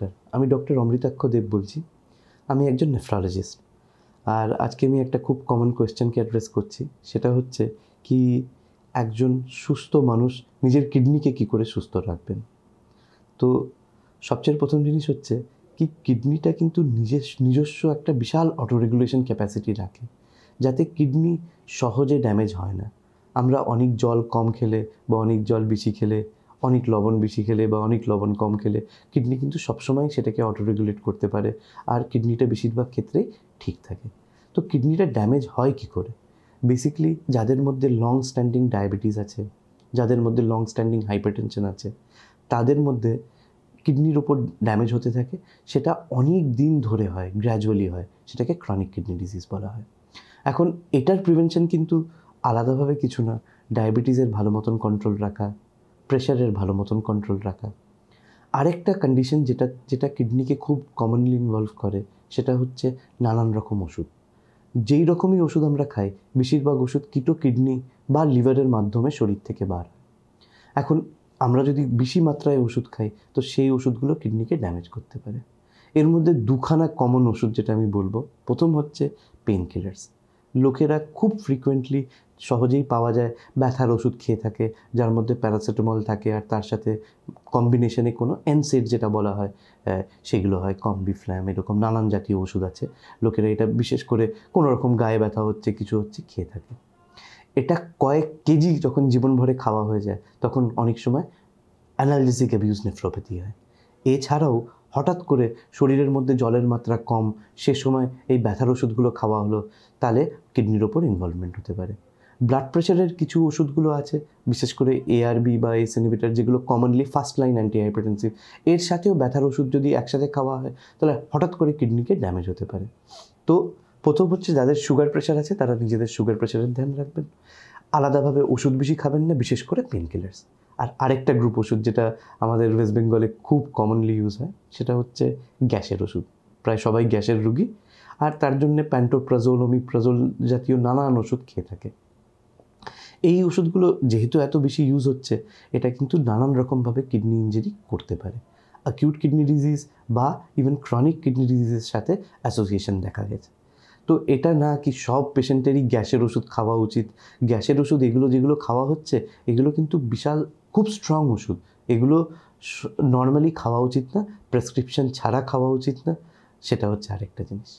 নমস্কার আমি ডক্টর অমৃতাক্ষ দেব বলছি আমি একজন নেফ্রোলজিস্ট আর আজকে আমি একটা খুব কমন কোয়েশ্চেনকে অ্যাড্রেস করছি সেটা হচ্ছে কি একজন সুস্থ মানুষ নিজের কিডনিকে কি করে সুস্থ রাখবেন তো সবচেয়ে প্রথম জিনিস হচ্ছে কি কিডনিটা কিন্তু নিজের নিজস্ব একটা বিশাল অটো রেগুলেশন ক্যাপাসিটি রাখে যাতে কিডনি সহজে ড্যামেজ হয় না আমরা অনেক জল কম খেলে বা অনেক জল বেশি খেলে অনেক লবণ বেশি খেলে বা অনেক লবণ কম খেলে কিডনি কিন্তু সবসময় সেটাকে অটো রেগুলেট করতে পারে আর কিডনিটা বেশিরভাগ ক্ষেত্রেই ঠিক থাকে তো কিডনিটা ড্যামেজ হয় কি করে বেসিকলি যাদের মধ্যে লং স্ট্যান্ডিং ডায়াবেটিস আছে যাদের মধ্যে লং স্ট্যান্ডিং হাইপারটেনশন আছে তাদের মধ্যে কিডনির ওপর ড্যামেজ হতে থাকে সেটা অনেক দিন ধরে হয় গ্র্যাজুয়ালি হয় সেটাকে ক্রনিক কিডনি ডিজিজ বলা হয় এখন এটার প্রিভেনশন কিন্তু আলাদাভাবে কিছু না ডায়াবেটিসের ভালো মতন কন্ট্রোল রাখা প্রেশারের ভালো মতন কন্ট্রোল রাখা আরেকটা কন্ডিশন যেটা যেটা কিডনিকে খুব কমনলি ইনভলভ করে সেটা হচ্ছে নানান রকম ওষুধ যেই রকমই ওষুধ আমরা খাই বেশিরভাগ ওষুধ কিটো কিডনি বা লিভারের মাধ্যমে শরীর থেকে বার এখন আমরা যদি বেশি মাত্রায় ওষুধ খাই তো সেই ওষুধগুলো কিডনিকে ড্যামেজ করতে পারে এর মধ্যে দুখানা কমন ওষুধ যেটা আমি বলবো প্রথম হচ্ছে পেন কিলার্স লোকেরা খুব ফ্রিকোয়েন্টলি সহজেই পাওয়া যায় ব্যথার ওষুধ খেয়ে থাকে যার মধ্যে প্যারাসিটামল থাকে আর তার সাথে কম্বিনেশনে কোনো অ্যানসেড যেটা বলা হয় সেগুলো হয় কম্বিফ্ল্যাম এরকম নানান জাতীয় ওষুধ আছে লোকেরা এটা বিশেষ করে কোনো রকম গায়ে ব্যথা হচ্ছে কিছু হচ্ছে খেয়ে থাকে এটা কয়েক কেজি যখন জীবনভরে খাওয়া হয়ে যায় তখন অনেক সময় অ্যানালজেসিক অ্যাবিউজ নেফ্রোপ্যাথি হয় এছাড়াও হঠাৎ করে শরীরের মধ্যে জলের মাত্রা কম সে সময় এই ব্যথার ওষুধগুলো খাওয়া হলো তাহলে কিডনির ওপর ইনভলভমেন্ট হতে পারে ব্লাড প্রেশারের কিছু ওষুধগুলো আছে বিশেষ করে এআরবি বা এস ইনহিবিটার যেগুলো commonly first line anti hypertensive এর সাথেও ব্যথার ওষুধ যদি একসাথে খাওয়া হয় তাহলে হঠাৎ করে কিডনিকে ড্যামেজ হতে পারে তো প্রথম হচ্ছে যাদের সুগার প্রেশার আছে তারা নিজেদের সুগার প্রেশারের ধ্যান রাখবেন আলাদাভাবে ওষুধ বেশি খাবেন না বিশেষ করে পেন কিলার্স আর আরেকটা গ্রুপ ওষুধ যেটা আমাদের ওয়েস্ট বেঙ্গলে খুব কমনলি ইউজ হয় সেটা হচ্ছে গ্যাসের ওষুধ প্রায় সবাই গ্যাসের রুগী আর তার জন্যে প্যান্টোপ্রাজোল ওমিপ্রাজোল জাতীয় নানান ওষুধ খেয়ে থাকে এই ওষুধগুলো যেহেতু এত বেশি ইউজ হচ্ছে এটা কিন্তু নানান রকমভাবে কিডনি ইঞ্জুরি করতে পারে অ্যাকিউট কিডনি ডিজিজ বা ইভেন ক্রনিক কিডনি ডিজিজের সাথে অ্যাসোসিয়েশন দেখা গেছে তো এটা না কি সব পেশেন্টেরই গ্যাসের ওষুধ খাওয়া উচিত গ্যাসের ওষুধ এগুলো যেগুলো খাওয়া হচ্ছে এগুলো কিন্তু বিশাল খুব স্ট্রং ওষুধ এগুলো নর্মালি খাওয়া উচিত না প্রেসক্রিপশন ছাড়া খাওয়া উচিত না সেটা হচ্ছে আরেকটা জিনিস